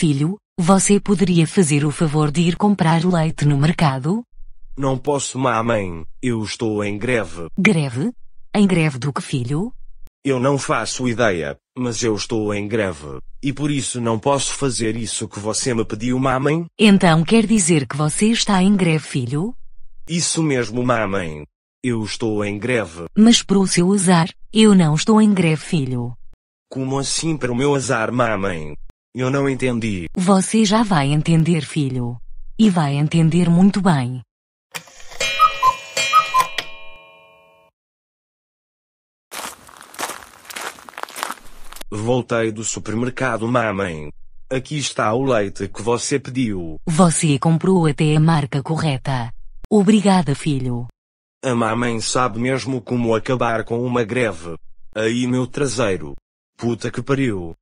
filho, você poderia fazer o favor de ir comprar leite no mercado? Não posso, mamãe. Eu estou em greve. Greve? Em greve do que, filho? Eu não faço ideia, mas eu estou em greve. E por isso não posso fazer isso que você me pediu, mamãe? Então quer dizer que você está em greve, filho? Isso mesmo, mamãe. Eu estou em greve. Mas para o seu azar, eu não estou em greve, filho. Como assim para o meu azar, mamãe? Eu não entendi. Você já vai entender, filho. E vai entender muito bem. Voltei do supermercado, mamãe. Aqui está o leite que você pediu. Você comprou até a marca correta. Obrigada, filho. A mamãe sabe mesmo como acabar com uma greve. Aí meu traseiro. Puta que pariu.